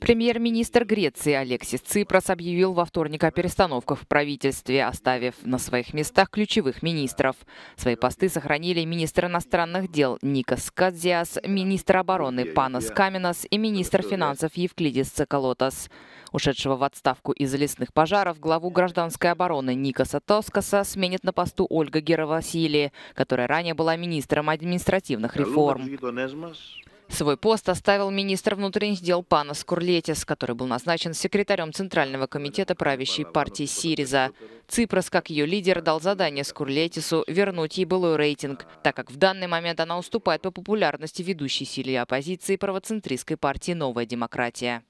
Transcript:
Премьер-министр Греции Алексис Ципрас объявил во вторник о перестановках в правительстве, оставив на своих местах ключевых министров. Свои посты сохранили министр иностранных дел Никос Кадзиас, министр обороны Панас Каменас и министр финансов Евклидис Циколотас. Ушедшего в отставку из-за лесных пожаров главу гражданской обороны Никоса Тоскаса сменит на посту Ольга Геровасилия, которая ранее была министром административных реформ. Свой пост оставил министр внутренних дел Панас Курлетис, который был назначен секретарем Центрального комитета правящей партии Сириза. Ципрас, как ее лидер, дал задание Скурлетису вернуть ей былой рейтинг, так как в данный момент она уступает по популярности ведущей силе оппозиции правоцентристской партии «Новая демократия».